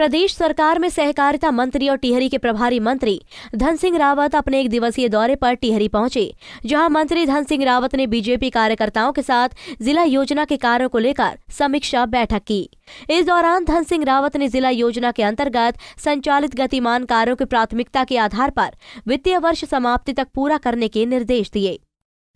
प्रदेश सरकार में सहकारिता मंत्री और टिहरी के प्रभारी मंत्री धन सिंह रावत अपने एक दिवसीय दौरे पर टिहरी पहुंचे जहां मंत्री धन सिंह रावत ने बीजेपी कार्यकर्ताओं के साथ जिला योजना के कार्यो को लेकर समीक्षा बैठक की इस दौरान धन सिंह रावत ने जिला योजना के अंतर्गत संचालित गतिमान कार्यों की प्राथमिकता के आधार पर वित्तीय वर्ष समाप्ति तक पूरा करने के निर्देश दिए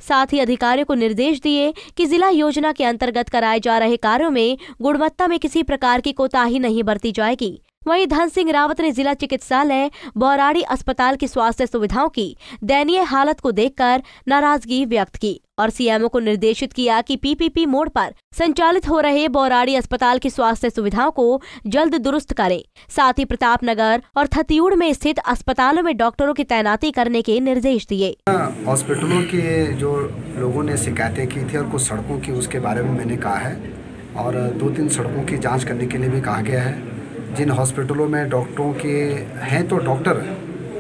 साथ ही अधिकारियों को निर्देश दिए कि जिला योजना के अंतर्गत कराए जा रहे कार्यों में गुणवत्ता में किसी प्रकार की कोताही नहीं बरती जाएगी वहीं धन सिंह रावत ने जिला चिकित्सालय बौराड़ी अस्पताल की स्वास्थ्य सुविधाओं की दयनीय हालत को देखकर नाराजगी व्यक्त की और सीएमओ को निर्देशित किया कि पीपीपी मोड पर संचालित हो रहे बौराड़ी अस्पताल की स्वास्थ्य सुविधाओं को जल्द दुरुस्त करें साथ ही प्रताप नगर और थतियुड़ में स्थित अस्पतालों में डॉक्टरों की तैनाती करने के निर्देश दिए हॉस्पिटलों के जो लोगों ने शिकायतें की थी और कुछ सड़कों की उसके बारे में मैंने कहा है और दो तीन सड़कों की जाँच करने के लिए भी कहा गया है जिन हॉस्पिटलों में डॉक्टरों के हैं तो डॉक्टर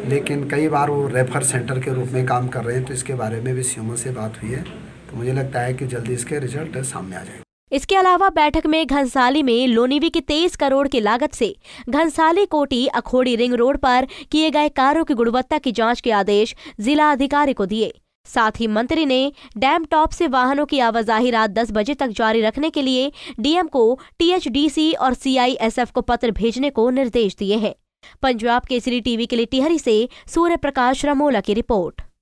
लेकिन कई बार वो रेफ़र सेंटर के रूप में काम कर रहे हैं तो इसके बारे में भी सीएमओ से बात हुई है तो मुझे लगता है कि जल्दी इसके रिजल्ट सामने आ जाएंगे इसके अलावा बैठक में घनसाली में लोनीवी की तेईस करोड़ की लागत से घनसाली कोटी अखोड़ी रिंग रोड पर किए गए कार्यों की गुणवत्ता की जांच के आदेश जिला अधिकारी को दिए साथ ही मंत्री ने डैम टॉप से वाहनों की आवाजाही रात 10 बजे तक जारी रखने के लिए डीएम को टीएचडीसी और सीआईएसएफ को पत्र भेजने को निर्देश दिए हैं पंजाब केसरी टीवी के लिए टिहरी से सूर्य प्रकाश रमोला की रिपोर्ट